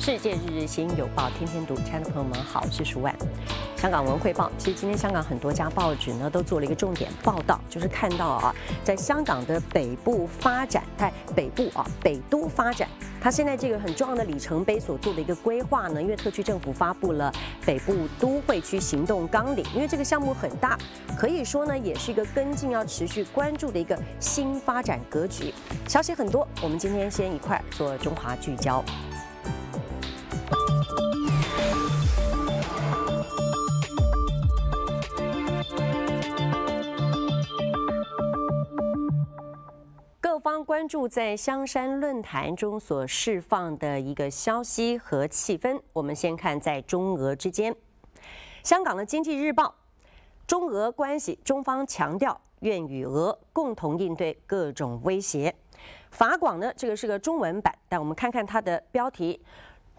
世界日日新，有报天天读。亲爱的朋友们，好，我是舒万。香港文汇报，其实今天香港很多家报纸呢都做了一个重点报道，就是看到啊，在香港的北部发展，在北部啊，北都发展，它现在这个很重要的里程碑所做的一个规划呢，因为特区政府发布了北部都会区行动纲领。因为这个项目很大，可以说呢，也是一个跟进要持续关注的一个新发展格局。消息很多，我们今天先一块做中华聚焦。各方关注在香山论坛中所释放的一个消息和气氛。我们先看在中俄之间。香港的《经济日报》，中俄关系，中方强调愿与俄共同应对各种威胁。法广呢，这个是个中文版，但我们看看它的标题。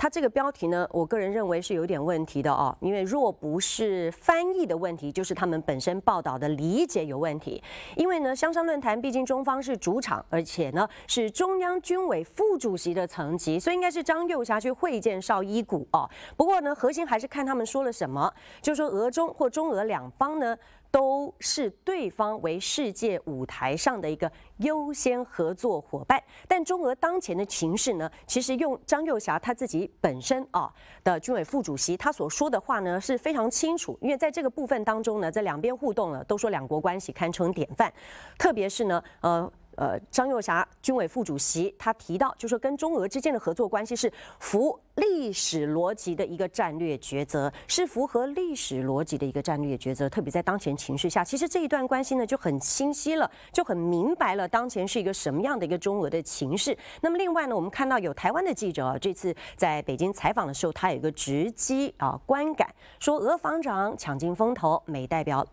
它这个标题呢，我个人认为是有点问题的哦，因为若不是翻译的问题，就是他们本身报道的理解有问题。因为呢，香山论坛毕竟中方是主场，而且呢是中央军委副主席的层级，所以应该是张佑侠去会见绍伊古哦。不过呢，核心还是看他们说了什么，就是说俄中或中俄两方呢。都是对方为世界舞台上的一个优先合作伙伴，但中俄当前的情势呢？其实用张幼霞他自己本身啊的军委副主席他所说的话呢是非常清楚，因为在这个部分当中呢，在两边互动呢，都说两国关系堪称典范，特别是呢，呃。呃，张又侠军委副主席他提到，就说跟中俄之间的合作关系是符历史逻辑的一个战略抉择，是符合历史逻辑的一个战略抉择。特别在当前情势下，其实这一段关系呢就很清晰了，就很明白了当前是一个什么样的一个中俄的情势。那么另外呢，我们看到有台湾的记者啊，这次在北京采访的时候，他有一个直击啊观感，说俄防长抢尽风头，美代表。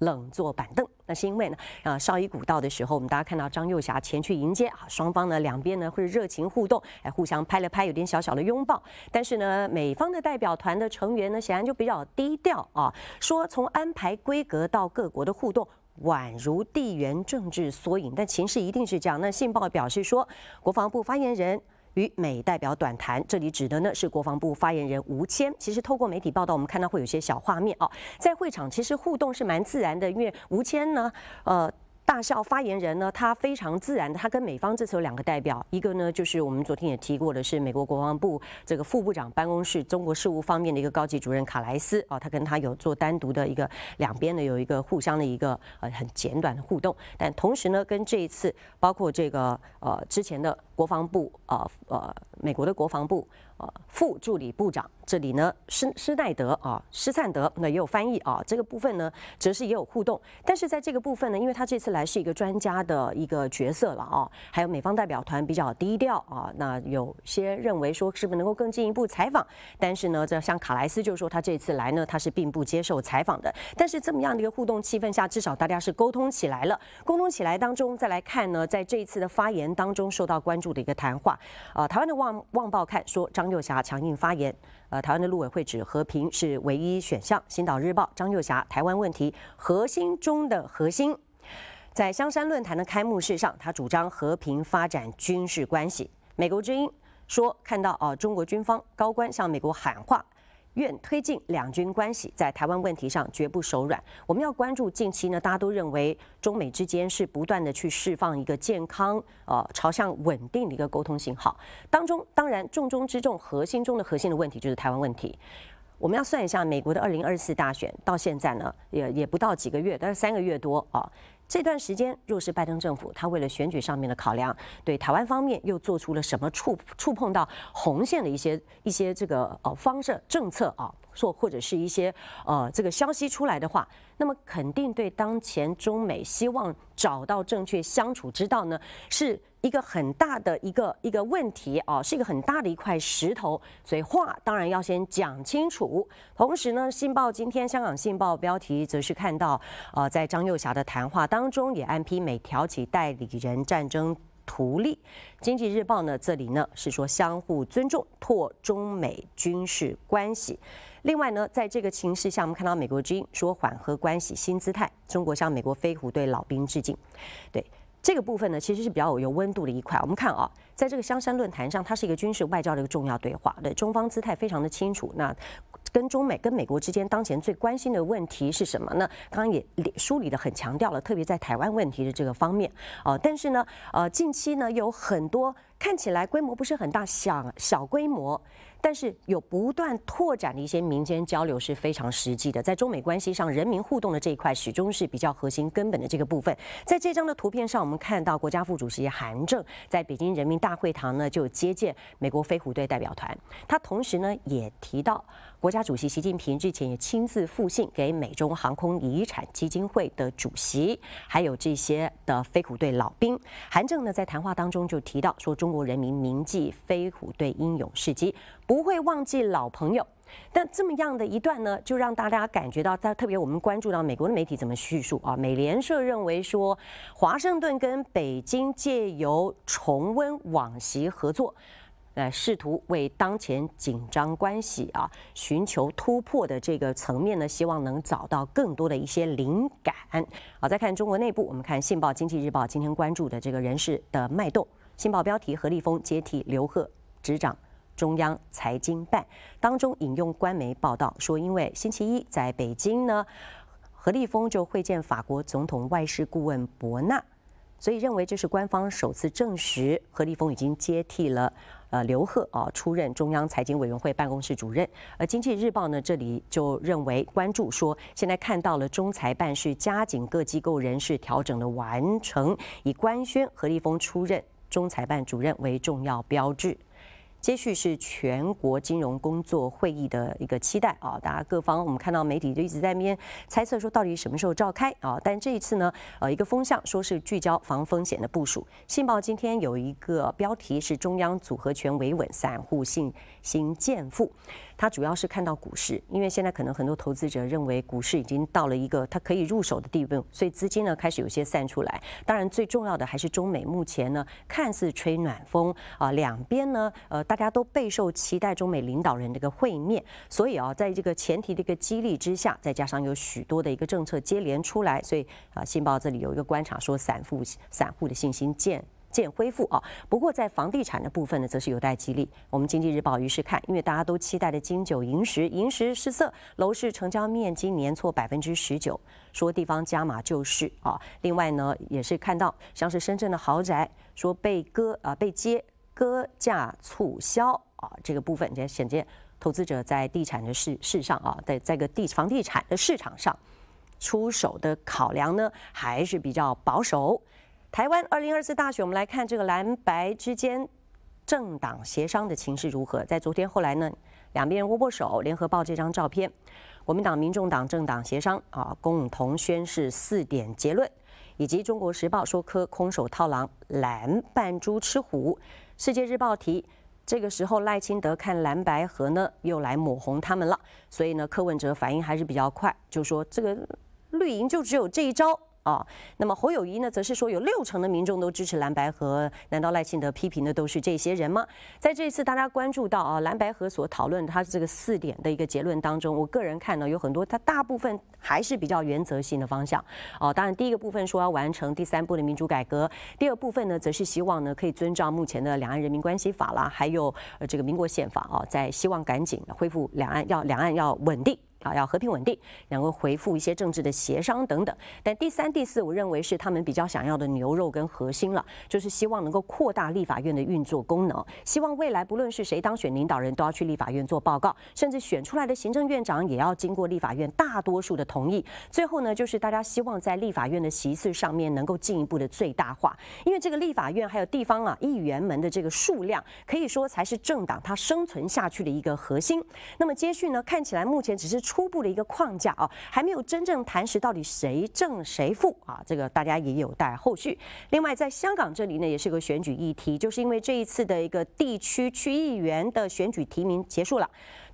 冷坐板凳，那是因为呢，啊，绍伊古道的时候，我们大家看到张幼霞前去迎接啊，双方呢两边呢会热情互动，哎，互相拍了拍，有点小小的拥抱。但是呢，美方的代表团的成员呢显然就比较低调啊，说从安排规格到各国的互动，宛如地缘政治缩影。但情势一定是这样。那信报表示说，国防部发言人。与美代表短谈，这里指的呢是国防部发言人吴谦。其实透过媒体报道，我们看到会有些小画面哦，在会场其实互动是蛮自然的，因为吴谦呢，呃，大校发言人呢，他非常自然，他跟美方这次有两个代表，一个呢就是我们昨天也提过的是美国国防部这个副部长办公室中国事务方面的一个高级主任卡莱斯啊，他跟他有做单独的一个两边呢有一个互相的一个呃很简短的互动，但同时呢跟这一次包括这个呃之前的。国防部啊，呃，美国的国防部呃副助理部长这里呢，施施耐德啊，施灿德，那也有翻译啊，这个部分呢，则是也有互动。但是在这个部分呢，因为他这次来是一个专家的一个角色了啊，还有美方代表团比较低调啊，那有些认为说是不是能够更进一步采访，但是呢，这像卡莱斯就说他这次来呢，他是并不接受采访的。但是这么样的一个互动气氛下，至少大家是沟通起来了，沟通起来当中再来看呢，在这一次的发言当中受到关注。的一个谈话，呃，台湾的旺旺报看说张幼霞强硬发言，呃，台湾的陆委会指和平是唯一选项。新岛日报，张幼霞台湾问题核心中的核心，在香山论坛的开幕式上，他主张和平发展军事关系。美国之音说看到啊，中国军方高官向美国喊话。愿推进两军关系，在台湾问题上绝不手软。我们要关注近期呢，大家都认为中美之间是不断的去释放一个健康呃朝向稳定的一个沟通信号。当中当然重中之重、核心中的核心的问题就是台湾问题。我们要算一下，美国的二零二四大选到现在呢，也也不到几个月，但是三个月多啊。这段时间，若是拜登政府他为了选举上面的考量，对台湾方面又做出了什么触触碰到红线的一些一些这个哦方式政策啊？或者是一些呃这个消息出来的话，那么肯定对当前中美希望找到正确相处之道呢，是一个很大的一个一个问题啊，是一个很大的一块石头。所以话当然要先讲清楚。同时呢，信报今天香港信报标题则是看到呃，在张幼霞的谈话当中也暗批美挑起代理人战争。图利，《经济日报》呢，这里呢是说相互尊重，拓中美军事关系。另外呢，在这个情势下，我们看到《美国之音》说缓和关系新姿态，中国向美国飞虎队老兵致敬。对这个部分呢，其实是比较有温度的一块。我们看啊。在这个香山论坛上，它是一个军事外交的一个重要对话。对中方姿态非常的清楚。那跟中美、跟美国之间当前最关心的问题是什么呢？刚刚也梳理的很强调了，特别在台湾问题的这个方面。呃。但是呢，呃，近期呢有很多看起来规模不是很大、小小规模，但是有不断拓展的一些民间交流是非常实际的。在中美关系上，人民互动的这一块始终是比较核心、根本的这个部分。在这张的图片上，我们看到国家副主席韩正在北京人民大。大会堂呢就接见美国飞虎队代表团，他同时呢也提到，国家主席习近平之前也亲自复信给美中航空遗产基金会的主席，还有这些的飞虎队老兵。韩正呢在谈话当中就提到说，中国人民铭记飞虎队英勇事迹，不会忘记老朋友。但这么样的一段呢，就让大家感觉到，在特别我们关注到美国的媒体怎么叙述啊？美联社认为说，华盛顿跟北京借由重温往昔合作，来试图为当前紧张关系啊寻求突破的这个层面呢，希望能找到更多的一些灵感。好，再看中国内部，我们看《信报经济日报》今天关注的这个人事的脉动。信报标题：何立峰接替刘鹤执掌。中央财经办当中引用官媒报道说，因为星期一在北京呢，何立峰就会见法国总统外事顾问博纳，所以认为这是官方首次证实何立峰已经接替了呃刘鹤啊出任中央财经委员会办公室主任。而经济日报呢这里就认为关注说，现在看到了中财办是加紧各机构人事调整的完成，以官宣何立峰出任中财办主任为重要标志。接续是全国金融工作会议的一个期待啊，大家各方我们看到媒体就一直在那边猜测说到底什么时候召开啊？但这一次呢，呃，一个风向说是聚焦防风险的部署。信报今天有一个标题是“中央组合拳维稳，散户信心渐富。他主要是看到股市，因为现在可能很多投资者认为股市已经到了一个他可以入手的地步，所以资金呢开始有些散出来。当然，最重要的还是中美目前呢看似吹暖风啊，两边呢呃大家都备受期待中美领导人的一个会面，所以啊在这个前提的一个激励之下，再加上有许多的一个政策接连出来，所以啊信报这里有一个观察说，散户散户的信心见。渐恢复啊，不过在房地产的部分呢，则是有待激励。我们经济日报于是看，因为大家都期待的金九银十，银十失色，楼市成交面积年挫百分之十九，说地方加码救市啊。另外呢，也是看到像是深圳的豪宅，说被割啊被接割价促销啊，这个部分，这显见投资者在地产的市市上啊，在在个地房地产的市场上出手的考量呢，还是比较保守。台湾二零二四大选，我们来看这个蓝白之间政党协商的情势如何。在昨天后来呢，两边握握手，联合报这张照片，国民党、民众党政党协商啊，共同宣誓四点结论，以及中国时报说柯空手套狼，蓝扮猪吃虎，世界日报提，这个时候赖清德看蓝白合呢，又来抹红他们了，所以呢，柯文哲反应还是比较快，就说这个绿营就只有这一招。啊，那么侯友谊呢，则是说有六成的民众都支持蓝白河，难道赖清德批评的都是这些人吗？在这一次大家关注到啊，蓝白河所讨论他这个四点的一个结论当中，我个人看呢，有很多他大部分还是比较原则性的方向。哦，当然第一个部分说要完成第三步的民主改革，第二部分呢，则是希望呢可以遵照目前的两岸人民关系法啦，还有呃这个民国宪法啊，在希望赶紧恢复两岸，要两岸要稳定。啊，要和平稳定，然后回复一些政治的协商等等。但第三、第四，我认为是他们比较想要的牛肉跟核心了，就是希望能够扩大立法院的运作功能，希望未来不论是谁当选领导人，都要去立法院做报告，甚至选出来的行政院长也要经过立法院大多数的同意。最后呢，就是大家希望在立法院的席次上面能够进一步的最大化，因为这个立法院还有地方啊，议员们的这个数量，可以说才是政党它生存下去的一个核心。那么接续呢，看起来目前只是。初步的一个框架啊，还没有真正谈实到底谁正谁负啊，这个大家也有待后续。另外，在香港这里呢，也是个选举议题，就是因为这一次的一个地区区议员的选举提名结束了。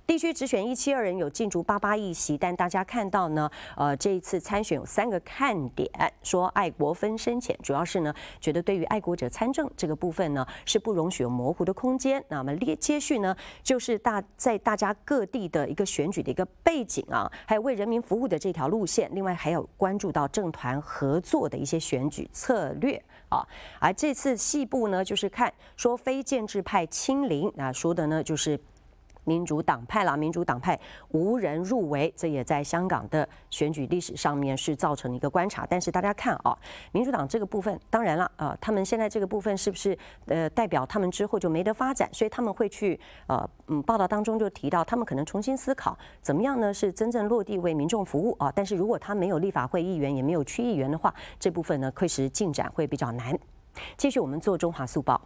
地区只选一七二人有进驻八八一席，但大家看到呢，呃，这一次参选有三个看点，说爱国分深浅，主要是呢，觉得对于爱国者参政这个部分呢，是不容许有模糊的空间。那么接接续呢，就是大在大家各地的一个选举的一个背景啊，还有为人民服务的这条路线，另外还有关注到政团合作的一些选举策略啊，而这次细部呢，就是看说非建制派清零，那说的呢就是。民主党派啦，民主党派无人入围，这也在香港的选举历史上面是造成一个观察。但是大家看啊，民主党这个部分，当然了啊，他们现在这个部分是不是呃代表他们之后就没得发展？所以他们会去呃嗯报道当中就提到，他们可能重新思考怎么样呢，是真正落地为民众服务啊。但是如果他没有立法会议员，也没有区议员的话，这部分呢确实进展会比较难。继续我们做《中华速报》。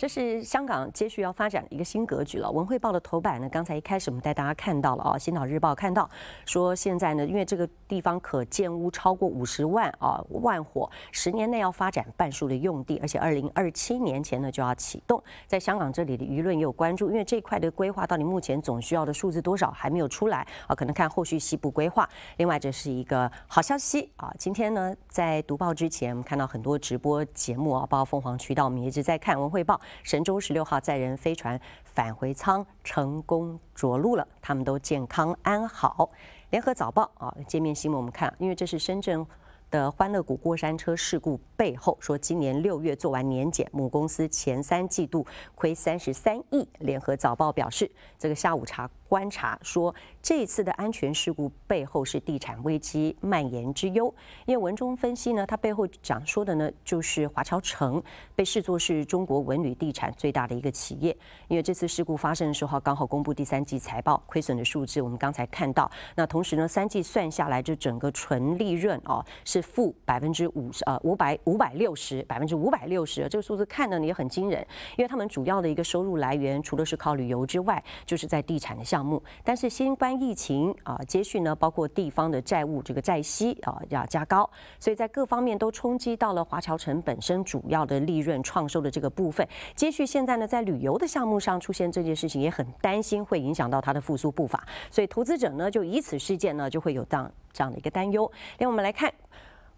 这是香港接续要发展的一个新格局了。文汇报的头版呢，刚才一开始我们带大家看到了啊，《新岛日报》看到说现在呢，因为这个地方可建屋超过五十万啊万伙，十年内要发展半数的用地，而且二零二七年前呢就要启动。在香港这里的舆论也有关注，因为这一块的规划到底目前总需要的数字多少还没有出来啊，可能看后续西部规划。另外，这是一个好消息啊！今天呢，在读报之前，我们看到很多直播节目啊，包括凤凰渠道，我们一直在看文汇报。神舟十六号载人飞船返回舱成功着陆了，他们都健康安好。联合早报啊，界面新闻我们看，因为这是深圳的欢乐谷过山车事故背后，说今年六月做完年检，母公司前三季度亏三十三亿。联合早报表示，这个下午茶。观察说，这一次的安全事故背后是地产危机蔓延之忧。因为文中分析呢，它背后讲说的呢，就是华侨城被视作是中国文旅地产最大的一个企业。因为这次事故发生的时候，刚好公布第三季财报，亏损的数字我们刚才看到。那同时呢，三季算下来，就整个纯利润哦是负百分之五十，呃五百五百六十，百分之五百六十这个数字看呢也很惊人。因为他们主要的一个收入来源，除了是靠旅游之外，就是在地产的项。项目，但是新冠疫情啊，接续呢，包括地方的债务这个债息啊要加高，所以在各方面都冲击到了华侨城本身主要的利润创收的这个部分。接续现在呢，在旅游的项目上出现这件事情，也很担心会影响到它的复苏步伐。所以投资者呢，就以此事件呢，就会有这样这样的一个担忧。另我们来看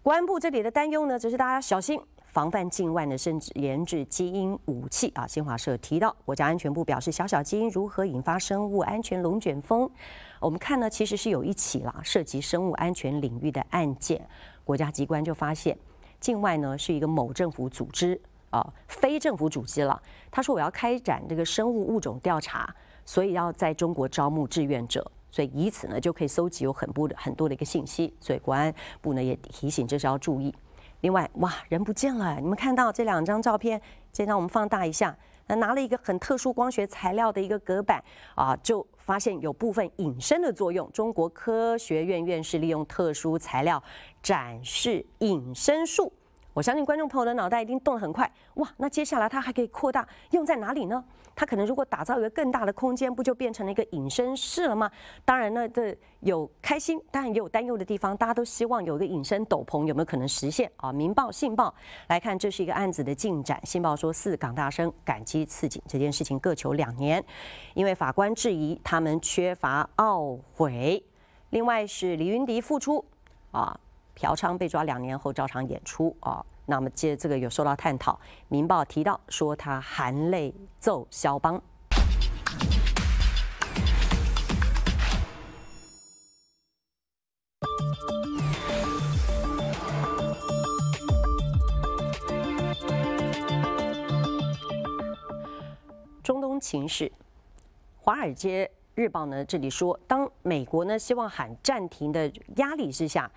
公安部这里的担忧呢，只是大家小心。防范境外呢，甚至研制基因武器啊！新华社提到，国家安全部表示，小小基因如何引发生物安全龙卷风？我们看呢，其实是有一起了涉及生物安全领域的案件。国家机关就发现，境外呢是一个某政府组织啊，非政府组织了。他说我要开展这个生物物种调查，所以要在中国招募志愿者，所以以此呢就可以搜集有很多很多的一个信息。所以国安部呢也提醒，这是要注意。另外，哇，人不见了！你们看到这两张照片？这张我们放大一下，拿了一个很特殊光学材料的一个隔板啊，就发现有部分隐身的作用。中国科学院院士利用特殊材料展示隐身术。我相信观众朋友的脑袋一定动得很快，哇！那接下来它还可以扩大用在哪里呢？它可能如果打造一个更大的空间，不就变成了一个隐身室了吗？当然呢，这有开心，当然也有担忧的地方。大家都希望有一个隐身斗篷，有没有可能实现啊？《民报》《信报》来看，这是一个案子的进展。《信报》说，四港大生感激刺警，这件事情各求两年，因为法官质疑他们缺乏懊悔。另外是李云迪复出啊。嫖娼被抓两年后照常演出啊！那么接这个有受到探讨。《明报》提到说，他含泪揍肖邦。中东情势，《华尔街日报》呢这里说，当美国呢希望喊暂停的压力之下。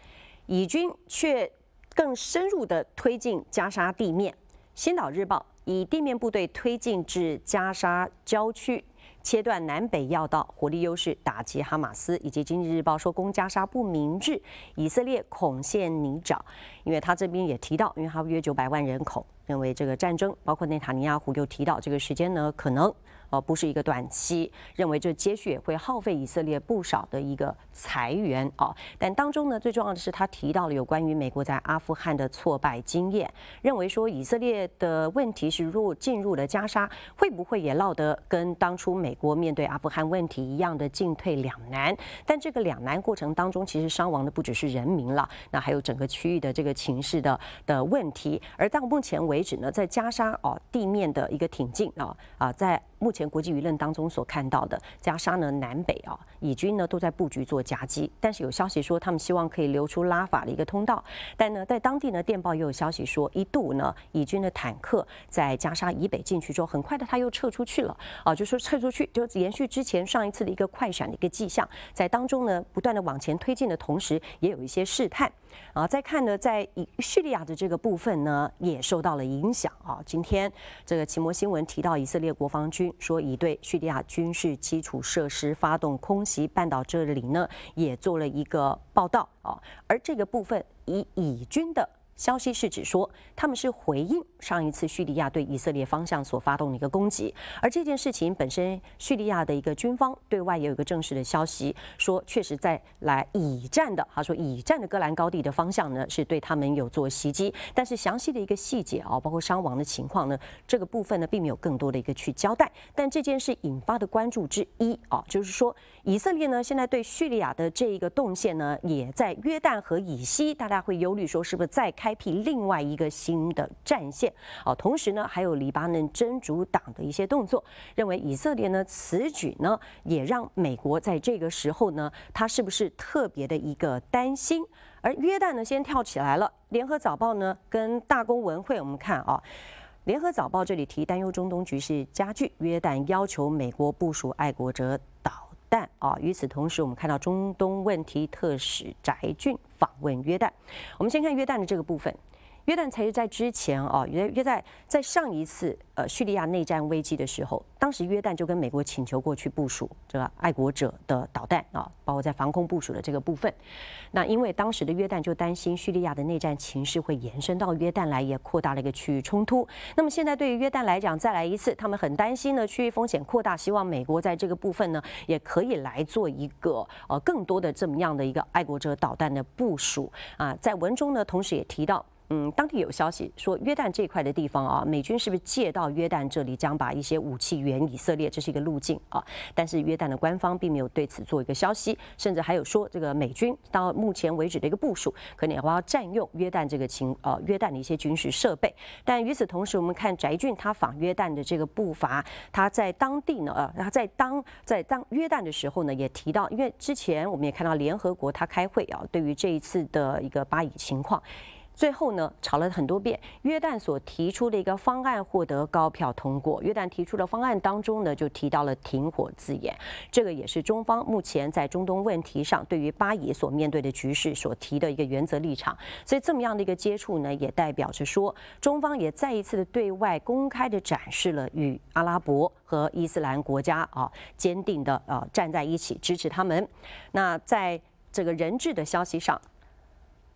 以军却更深入地推进加沙地面。《先导日报》以地面部队推进至加沙郊区，切断南北要道，火力优势打击哈马斯。以及《经济日报》说攻加沙不明智，以色列恐陷泥沼，因为他这边也提到，因为他约九百万人口。认为这个战争，包括内塔尼亚胡又提到这个时间呢，可能哦不是一个短期，认为这接续也会耗费以色列不少的一个裁员哦。但当中呢，最重要的是他提到了有关于美国在阿富汗的挫败经验，认为说以色列的问题是若进入了加沙，会不会也落得跟当初美国面对阿富汗问题一样的进退两难？但这个两难过程当中，其实伤亡的不只是人民了，那还有整个区域的这个情势的的问题。而到目前为为止呢，在加沙哦地面的一个挺进啊啊，在目前国际舆论当中所看到的加沙呢南北啊，以军呢都在布局做夹击，但是有消息说他们希望可以留出拉法的一个通道，但呢，在当地呢电报也有消息说，一度呢以军的坦克在加沙以北进去之后，很快的他又撤出去了啊，就说撤出去，就延续之前上一次的一个快闪的一个迹象，在当中呢不断的往前推进的同时，也有一些试探。啊，再看呢，在以叙利亚的这个部分呢，也受到了影响啊。今天这个《奇摩新闻》提到以色列国防军说已对叙利亚军事基础设施发动空袭，半岛这里呢也做了一个报道啊。而这个部分以以军的。消息是指说，他们是回应上一次叙利亚对以色列方向所发动的一个攻击，而这件事情本身，叙利亚的一个军方对外也有一个正式的消息，说确实在来以战的，他说以战的戈兰高地的方向呢，是对他们有做袭击，但是详细的一个细节啊，包括伤亡的情况呢，这个部分呢并没有更多的一个去交代。但这件事引发的关注之一啊，就是说以色列呢现在对叙利亚的这一个动线呢，也在约旦和以西，大家会忧虑说是不是再开。开辟另外一个新的战线，哦，同时呢，还有黎巴嫩真主党的一些动作，认为以色列呢此举呢，也让美国在这个时候呢，他是不是特别的一个担心？而约旦呢先跳起来了，《联合早报》呢跟大公文会，我们看啊，《联合早报》这里提担忧中东局势加剧，约旦要求美国部署爱国者。但啊，与此同时，我们看到中东问题特使翟俊访问约旦。我们先看约旦的这个部分。约旦才是在之前哦，约约在在上一次呃叙利亚内战危机的时候，当时约旦就跟美国请求过去部署这个爱国者的导弹啊，包括在防空部署的这个部分。那因为当时的约旦就担心叙利亚的内战情势会延伸到约旦来，也扩大了一个区域冲突。那么现在对于约旦来讲，再来一次，他们很担心呢区域风险扩大，希望美国在这个部分呢也可以来做一个呃更多的这么样的一个爱国者导弹的部署啊。在文中呢，同时也提到。嗯，当地有消息说约旦这块的地方啊，美军是不是借到约旦这里，将把一些武器援以色列，这是一个路径啊。但是约旦的官方并没有对此做一个消息，甚至还有说这个美军到目前为止的一个部署，可能也要占用约旦这个情呃约旦的一些军事设备。但与此同时，我们看翟俊他访约旦的这个步伐，他在当地呢呃，他在当在当约旦的时候呢，也提到，因为之前我们也看到联合国他开会啊，对于这一次的一个巴以情况。最后呢，吵了很多遍，约旦所提出的一个方案获得高票通过。约旦提出的方案当中呢，就提到了停火字眼，这个也是中方目前在中东问题上对于巴以所面对的局势所提的一个原则立场。所以这么样的一个接触呢，也代表着说，中方也再一次的对外公开的展示了与阿拉伯和伊斯兰国家啊坚定的呃站在一起，支持他们。那在这个人质的消息上。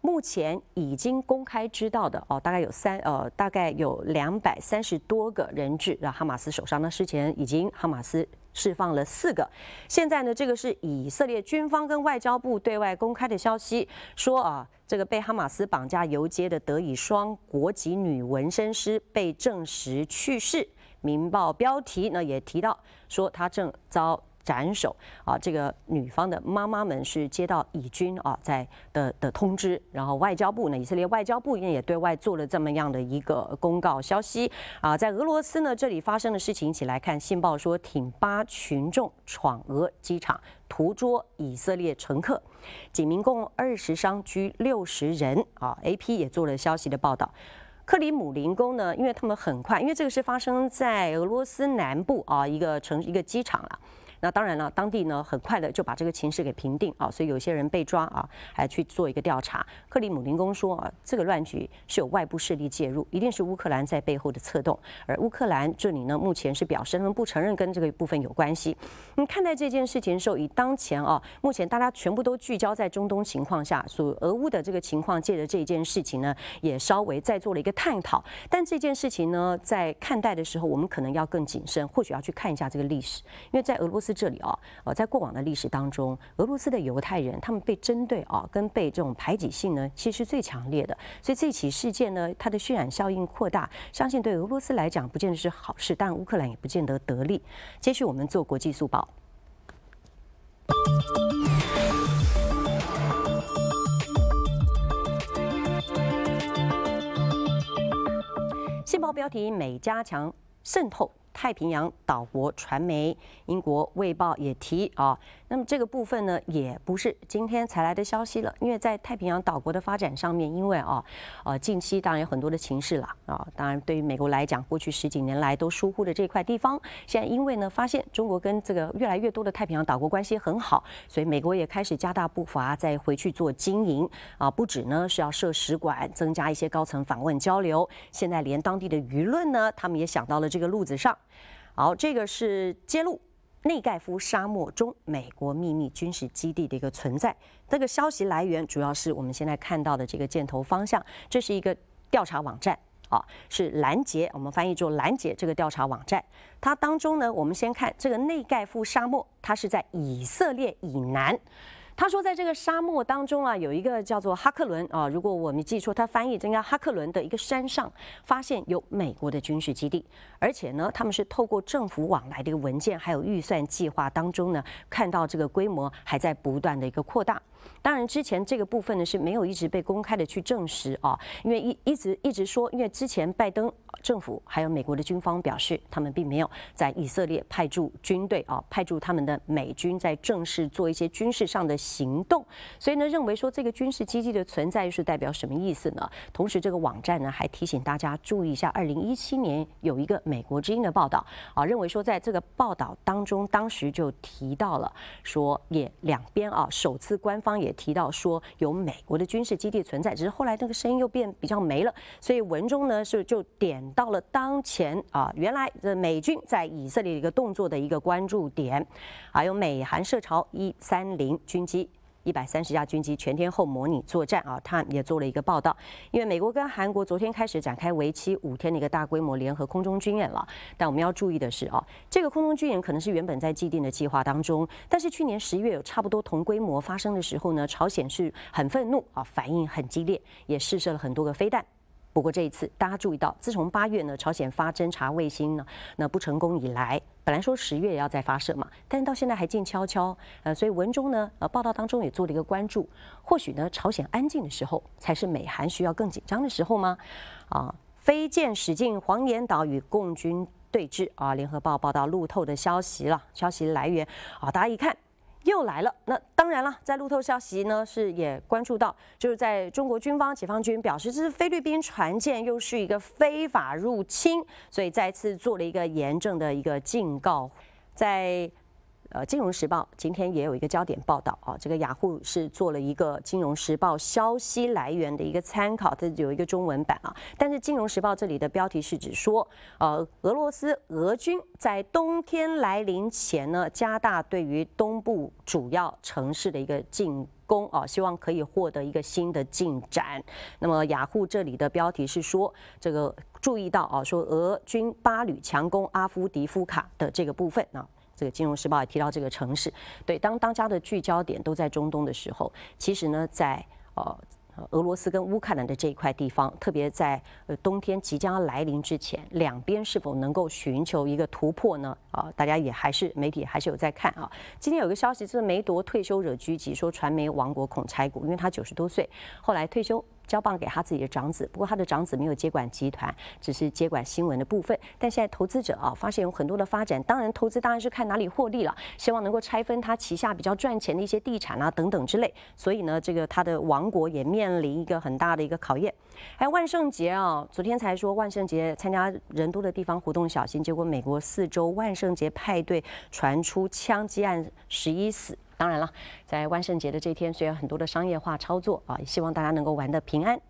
目前已经公开知道的哦，大概有三呃，大概有两百三十多个人质让哈马斯手上呢。之前已经哈马斯释放了四个，现在呢，这个是以色列军方跟外交部对外公开的消息说啊，这个被哈马斯绑架游街的德以双国籍女纹身师被证实去世。民报标题呢也提到说她正遭。斩首啊！这个女方的妈妈们是接到以军啊在的的通知，然后外交部呢，以色列外交部也也对外做了这么样的一个公告消息啊，在俄罗斯呢这里发生的事情一起来看。信报说，挺巴群众闯俄机场，屠捉以色列乘客，警民共二十伤，拘六十人啊。AP 也做了消息的报道。克里姆林宫呢，因为他们很快，因为这个是发生在俄罗斯南部啊一个城一个机场了。那当然了，当地呢很快的就把这个情势给平定啊，所以有些人被抓啊，还去做一个调查。克里姆林宫说啊，这个乱局是有外部势力介入，一定是乌克兰在背后的策动。而乌克兰这里呢，目前是表示他们不承认跟这个部分有关系。你看待这件事情的时候，以当前啊，目前大家全部都聚焦在中东情况下，所俄乌的这个情况，借着这件事情呢，也稍微再做了一个探讨。但这件事情呢，在看待的时候，我们可能要更谨慎，或许要去看一下这个历史，因为在俄罗斯。这里啊，呃，在过往的历史当中，俄罗斯的犹太人他们被针对啊，跟被这种排挤性呢，其实最强烈的。所以这起事件呢，它的渲染效应扩大，相信对俄罗斯来讲不见得是好事，但乌克兰也不见得得利。接续我们做国际速报。《信报》标题：美加强渗透。太平洋岛国传媒《英国卫报》也提啊，那么这个部分呢，也不是今天才来的消息了，因为在太平洋岛国的发展上面，因为啊，呃，近期当然有很多的情势了啊，当然对于美国来讲，过去十几年来都疏忽了这块地方，现在因为呢，发现中国跟这个越来越多的太平洋岛国关系很好，所以美国也开始加大步伐再回去做经营啊，不止呢是要设使馆，增加一些高层访问交流，现在连当地的舆论呢，他们也想到了这个路子上。好，这个是揭露内盖夫沙漠中美国秘密军事基地的一个存在。这个消息来源主要是我们现在看到的这个箭头方向，这是一个调查网站啊，是拦截，我们翻译做拦截这个调查网站。它当中呢，我们先看这个内盖夫沙漠，它是在以色列以南。他说，在这个沙漠当中啊，有一个叫做哈克伦啊，如果我没记错，他翻译应该哈克伦的一个山上，发现有美国的军事基地，而且呢，他们是透过政府往来的一个文件，还有预算计划当中呢，看到这个规模还在不断的一个扩大。当然，之前这个部分呢是没有一直被公开的去证实啊，因为一一直一直说，因为之前拜登政府还有美国的军方表示，他们并没有在以色列派驻军队啊，派驻他们的美军在正式做一些军事上的行动，所以呢，认为说这个军事基地的存在是代表什么意思呢？同时，这个网站呢还提醒大家注意一下，二零一七年有一个美国之音的报道啊，认为说在这个报道当中，当时就提到了说也两边啊首次官方。也提到说有美国的军事基地存在，只是后来那个声音又变比较没了，所以文中呢是就点到了当前啊，原来这美军在以色列一个动作的一个关注点，还有美韩涉朝一三零军机。一百三十架军机全天候模拟作战啊，他也做了一个报道。因为美国跟韩国昨天开始展开为期五天的一个大规模联合空中军演了，但我们要注意的是啊，这个空中军演可能是原本在既定的计划当中，但是去年十一月有差不多同规模发生的时候呢，朝鲜是很愤怒啊，反应很激烈，也试射了很多个飞弹。不过这一次，大家注意到，自从八月呢，朝鲜发侦察卫星呢，那不成功以来，本来说十月要再发射嘛，但是到现在还静悄悄，呃，所以文中呢，呃，报道当中也做了一个关注，或许呢，朝鲜安静的时候，才是美韩需要更紧张的时候吗？啊，飞箭驶进黄岩岛与共军对峙啊，联合报报道路透的消息了，消息来源啊，大家一看。又来了，那当然了，在路透消息呢，是也关注到，就是在中国军方解放军表示，这是菲律宾船舰又是一个非法入侵，所以再次做了一个严正的一个警告，在。呃，金融时报今天也有一个焦点报道啊，这个雅虎是做了一个金融时报消息来源的一个参考，它有一个中文版啊。但是金融时报这里的标题是指说，呃，俄罗斯俄军在冬天来临前呢，加大对于东部主要城市的一个进攻啊，希望可以获得一个新的进展。那么雅虎这里的标题是说，这个注意到啊，说俄军八旅强攻阿夫迪夫卡的这个部分啊。这个《金融时报》也提到这个城市，对，当当家的聚焦点都在中东的时候，其实呢，在呃俄罗斯跟乌克兰的这一块地方，特别在呃冬天即将来临之前，两边是否能够寻求一个突破呢？啊，大家也还是媒体还是有在看啊。今天有个消息，就是梅铎退休惹狙击，说传媒王国恐拆股，因为他九十多岁，后来退休交棒给他自己的长子，不过他的长子没有接管集团，只是接管新闻的部分。但现在投资者啊，发现有很多的发展，当然投资当然是看哪里获利了，希望能够拆分他旗下比较赚钱的一些地产啊等等之类。所以呢，这个他的王国也面临一个很大的一个考验。还有万圣节啊，昨天才说万圣节参加人多的地方活动小心，结果美国四周万圣节派对传出枪击案，十一死。当然了，在万圣节的这天，虽然很多的商业化操作啊，也希望大家能够玩得平安。